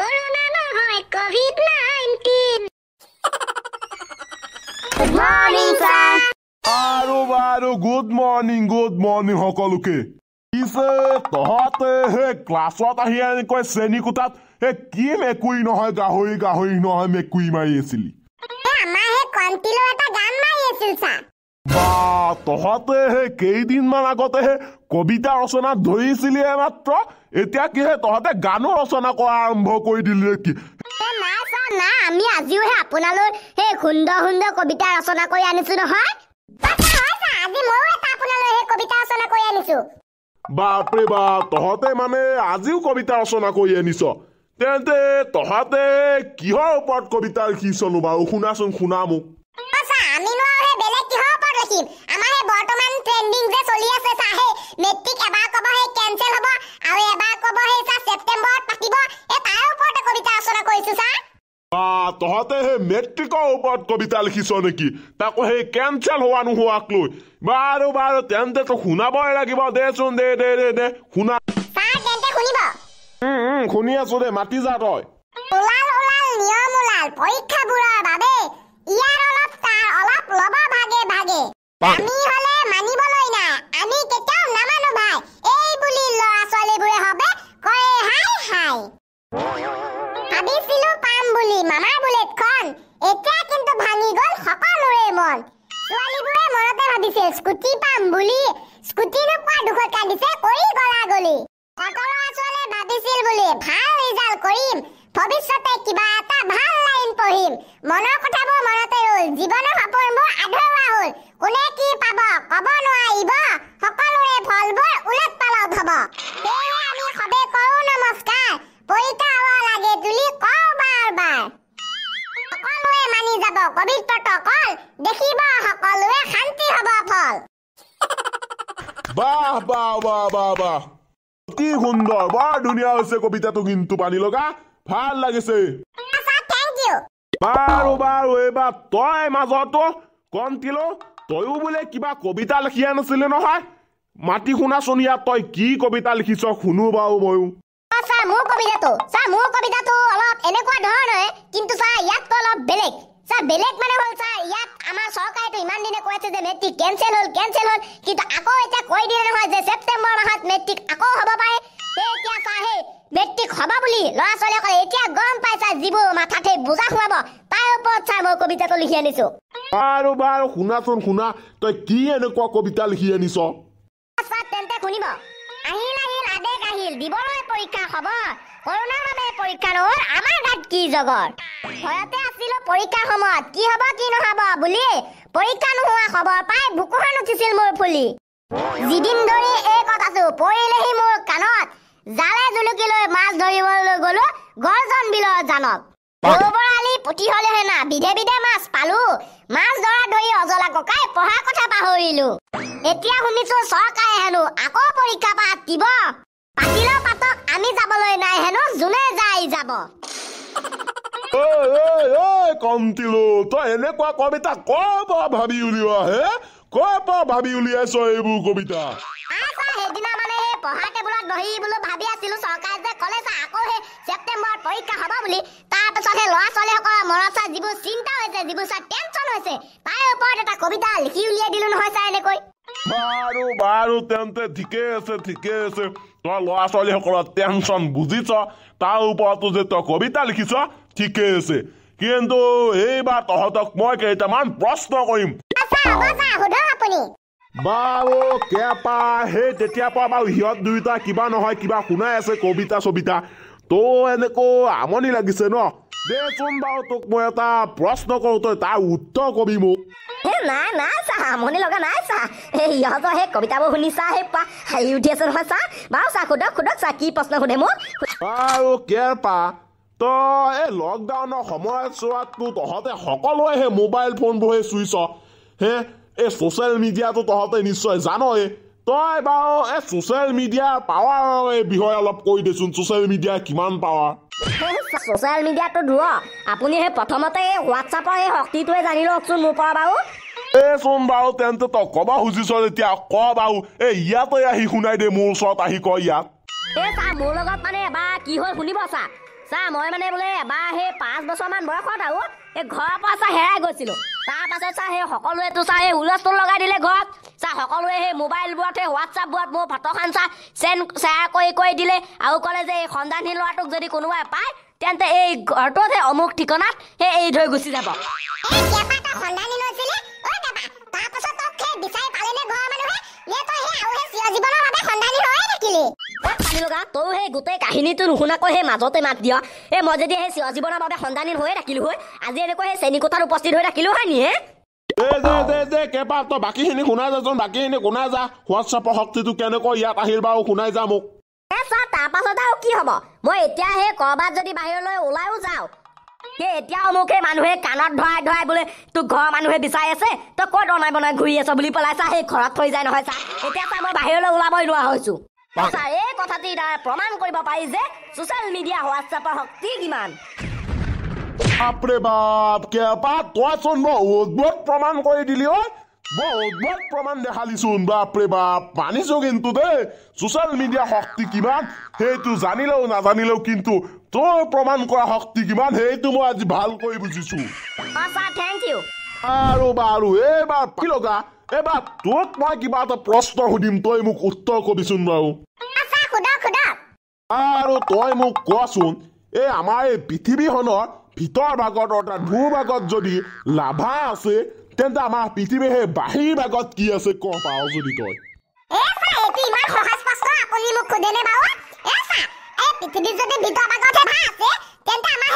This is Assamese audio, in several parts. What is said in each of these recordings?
কৰোনা না হয় কোভিড নাইনটিন আৰু বাৰু গুড মৰ্ণিং গুড মৰ্ণিং সকলোকে ক্লাছত আহি এনেকৈ শ্ৰেণী কোঠাত এ কি মেকুৰী নহয় গাহৰি গাহৰি নহয় মেকুৰী মাৰি আছিলি তহঁতে সেই কেইদিনমান আগতেহে কবিতা ৰচনাত ধৰিছিলি মাত্ৰ এতিয়া কিহে তহঁতে গানো ৰচনা কৰা আৰম্ভ কৰি দিলে কি আমি আজিওহে আপোনালৈ সেই সুন্দৰ সুন্দৰ কবিতা ৰচনা কৰি আনিছো নহয় বাপৰে বা তহঁতে মানে আজিও কবিতা ৰচনা কৰি আনিছ তেন্তে তহঁতে কিহৰ ওপৰত কবিতা লিখিছনো বাৰু শুনাচোন শুনা মোক আমাৰ বৰ্তমান তহঁতে সেই মেট্ৰিকৰ ওপৰত কবিতা লিখিছ নেকি তাকো সেই কেঞ্চেল হোৱা নোহোৱাক লৈ বাৰু বাৰু তেন্তে তোক শুনাবই লাগিব দেচোন দে দে দে দে শুনা শুনি আছো দে মাতি যা তই পৰীক্ষাবোৰৰ বাবে ইয়াৰ অলপ তাৰ অলপ লব ভাগে ভাগে আমি হলে মানিবলৈ দিছে কৰি গলা গলি সকলো আচলে ভাবিছিল বুলি ভাল ৰিজাল্ট কৰিম ভৱিষ্যতে কিবা এটা ভাল লাইন পঢ়িম মনৰ কথাবোৰ মনতে ৰ'ল জীৱনৰ সপোনবোৰ আধৰুৱা হ'ল কোনে কি পাব ক'ব নোৱাৰিব সকলোৰে ফলবোৰ উলট পালত হ'ব সেয়ে আমি সবে কৰো নমস্কাৰ পৰীক্ষা হ'ব লাগে তুলি কওঁ বাৰ বাৰ সকলোৱে মানি যাব পবিত্ৰ টকল দেখিব সকলোৱে শান্তি হ'ব ফল বাহ বাহ বাহ বাহ বাহ অতি সুন্দৰ বৰ ধুনীয়া হৈছে কবিতাটো কিন্তু পানী লগা ভাল লাগিছে বাৰু বাৰু এইবাৰ তই মাজতো কণ্টিলো তয়ো বোলে কিবা কবিতা লিখিয়া নাছিলে নহয় মাতি শুনা চনিয়া তই কি কবিতা লিখিছ শুনো বাৰু ময়ো মোৰ কবিতাটো অলপ এনেকুৱা ধৰণৰ কিন্তু চা ইয়াতকৈ অলপ বেলেগ চা বেলেগ মানে আছে যে মেট্ৰিক কেনচেল হ'ল কেনচেল হ'ল কিন্তু আকৌ এতিয়া কৈ দিলে নহয় যে ছেপ্টেম্বৰ মাহত মেট্ৰিক আকৌ হ'ব পাৰে এতিয়া কাহে মেট্ৰিক হ'ব বুলি ল'ৰা ছোৱালীসকলে এতিয়া গম পাইছা যিবোৰ মাথাতে বুজা সোমাব তাৰ ওপৰত চাই মই কবিতাটো লিখি আনিছো বাৰু বাৰু শুনাচোন শুনা তই কি এনেকুৱা কবিতা লিখি আনিছ তেন্তে শুনিব আহিল আহিল আদেশ আহিল দিবলৈ পৰীক্ষা হ'ব কৰোণাৰ বাবে পৰীক্ষা নহ'ল আমাৰ গাত কি জগত ভয়তে আছিলো পৰীক্ষাৰ সময়ত কি হ'ব কি নহ'ব বুলিয়ে পৰীক্ষা নোহোৱা খবৰ পাই বুকুখন উঠিছিল মোৰ ফুলি যিদিন ধৰি এই কথাটো পৰিলেহি মোৰ কাণত জালে জুলুকি লৈ মাছ ধৰিবলৈ গলো গড়জন বিলৰ জানক বিধে বিধে মাছ পালো মাছ ধৰা ধৰি অজলা ককাই পঢ়া কথা পাহৰিলো এতিয়া শুনিছো চৰকাৰে হেনো আকৌ পৰীক্ষা পাত দিব পাতিলৰ আমি যাবলৈ নাই হেনো যোনে যায় যাব ơi ơi ơi còn thì lù tôi hiện nay qua có biết ta có bao bao nhiêu điều hả có bao bao nhiêu điều so với bu có biết ta পঢ়াতে বোলো বহি বোলো ভাবি আছিলো চৰকাৰে যে কলে যে আকৌ সেই ছেপ্টেম্বৰত পৰীক্ষা হ'ব বুলি তাৰপিছত সেই ল'ৰা ছোৱালীসকলৰ মনত চাই যিবোৰ চিন্তা হৈছে যিবোৰ চাই টেনচন হৈছে তাৰ ওপৰত এটা কবিতা লিখি উলিয়াই দিলো নহয় চাই এনেকৈ বাৰু বাৰু তেন্তে ঠিকে আছে ঠিকে আছে তই ল'ৰা ছোৱালীসকলৰ টেনচন বুজিছ তাৰ ওপৰতো যে তই কবিতা লিখিছ ঠিকে আছে কিন্তু এইবাৰ তহঁতক মই কেইটামান প্ৰশ্ন কৰিম তাৰ উত্তৰ কবি মোক নাই নাই চা আমনি লগা নাই চা এই সিহঁতৰ শুনিছা সেই উঠি আছে নহয় চা বাৰু চা সোধক সোধক চা কি প্ৰশ্ন সোধে মোক তো এই লকডাউনৰ সময়ছোৱাততো তহঁতে সকলোৱে সেই মোবাইল ফোনবোৰহে চুইছ হে এই ছ'চিয়েল মিডিয়াটো তহঁতে নিশ্চয় জানই তই বাৰু এই ছ'চিয়েল মিডিয়াৰ পাৱাৰৰ এই বিষয়ে অলপ কৈ দেচোন ছ'চিয়েল মিডিয়াৰ কিমান পাৱাৰ ছ'চিয়েল মিডিয়াটো ধুৱ আপুনি সেই প্ৰথমতে এই হোৱাটছআপৰ এই শক্তিটোৱে জানি লওকচোন মোৰ পৰা বাৰু এই চোন বাৰু তেন্তে তই ক'ব খুজিছ এতিয়া ক বাৰু এই ইয়াতে আহি শুনাই দে মোৰ ওচৰত আহি কয় ইয়াত এই চা মোৰ লগত মানে এবাৰ কি হ'ল শুনিব চা চা মই মানে বোলে এবাৰ সেই পাঁচ বছৰমান বয়সত আৰু এই ঘৰৰ পৰা চা হেৰাই গৈছিলোঁ তাৰপাছত চা সেই সকলোৱেতো চা সেই হুলস্থুল লগাই দিলে ঘৰত চা সকলোৱে সেই মোবাইলবোৰত সেই হোৱাটছআপবোৰত মোৰ ফটোখন চা চেণ্ড শ্বেয়াৰ কৰি কৰি দিলে আৰু ক'লে যে এই সন্ধানহীন ল'ৰাটোক যদি কোনোবাই পায় তেন্তে এই ঘৰটোত সেই অমুক ঠিকনাত সেই এৰি থৈ গুচি যাব নাছিলো তয়ো সেই গোটেই কাহিনীটো নুশুনাকৈ সেই মাজতে মাত দিয়া এই মই যদি সেই চিৰজীৱনৰ বাবে সন্ধানহীন হৈয়ে থাকিলো হৈ আজি এনেকৈ সেই শ্ৰেণীকোঠাত উপস্থিত হৈ থাকিলো হয় নি হে মানুহে কাণত ধৰাই ধৰাই বোলে তোক ঘৰৰ মানুহে বিচাৰি আছে তই কত বনাই বনাই ঘূৰি আছ বুলি পেলাইছা সেই ঘৰত থৈ যায় নহয় চা এতিয়া চা মই বাহিৰলৈ ওলাবই নোৱাৰা হৈছো আচ্ছা এই কথাটি তাৰ প্ৰমাণ কৰিব পাৰি যে ছচিয়েল মিডিয়া হোৱাটছএপৰ শক্তি কিমান আপৰে বাপ কে বা কোৱাচোন বহুত বহুত প্ৰমাণ কৰি দিলি অ বহুত বহুত প্ৰমাণ দেখালিচোন বাপৰে বাপ মানিছো কিন্তু দেই ছচিয়েল মিডিয়া শক্তি কিমান সেইটো জানিলেও নাজানিলেও কিন্তু তোৰ প্ৰমাণ কৰা শক্তি কিমান সেইটো মই আজি ভালকৈ বুজিছো আচ্ছা থেংক ইউ আৰু বাৰু এইবাৰ কি লগা এবাৰ তোক মই কিবা এটা প্ৰশ্ন সুধিম তই মোক উত্তৰ কবিচোন বাৰু আৰু তই মোক কোৱাচোন এই আমাৰ এই পৃথিৱীখনৰ ভিতৰ ভাগত অৰ্থাৎ ভূভাগত যদি লাভা আছে তেন্তে আমাৰ পৃথিৱীৰ সেই বাহিৰ ভাগত কি আছে ক পাৱ যদি তই পৃথিৱীৰ যদি ভিতৰ ভাগত আছে তেন্তে আমাৰ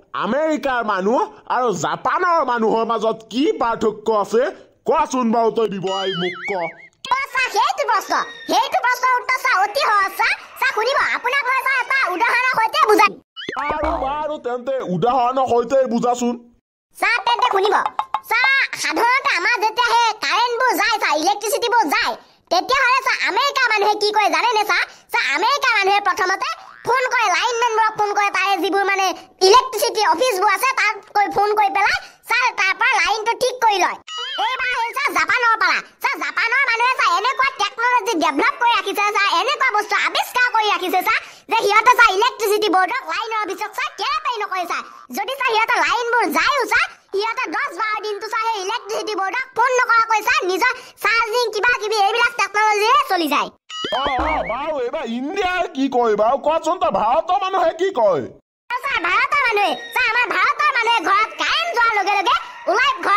আমেৰিকাৰ মানুহ আৰু জাপানৰ মানুহৰ মাজত কি পাৰ্থক্য আছে কোৱাচোন বাৰু তই ব্যৱসায় মোক ক আমেৰিকাৰ মানুহে কি কয় জানে নে চা আমেৰিকাৰ মানুহে প্ৰথমতে ফোন কৰে লাইন মেনবোৰক ফোন কৰে তাৰে যিবোৰ মানে ইলেক্ট্ৰিচিটি অফিচবোৰ আছে তাত কৈ ফোন কৰি পেলাই ছাৰ তাৰ লাইনটো ঠিক কৰি লয় এইবাৰ আহিছে জাপানৰ পৰা ছাৰ জাপানৰ মানুহে ছাৰ এনেকুৱা টেকন'লজি ডেভেলপ কৰি ৰাখিছে ছাৰ এনেকুৱা বস্তু আৱিষ্কাৰ কৰি ৰাখিছে ছাৰ যে সিহঁতে ছাৰ ইলেক্ট্ৰিচিটি বৰ্ডক লাইনৰ পিছত ছাৰ কেনেকৈ নকৰে ছাৰ যদি ছাৰ সিহঁতে লাইনবোৰ যায়ো ছাৰ সিহঁতে দহ বাৰ দিনটো ছাৰ সেই ইলেক্ট্ৰিচিটি ফোন নকৰাকৈ ছাৰ নিজৰ চাৰ্জিং কিবা কিবি এইবিলাক টেকন'লজিয়ে চলি যায় ভাৰতৰ মানুহে ঘৰত কাৰেণ্ট যোৱাৰ লগে লগে ওলাই ঘৰ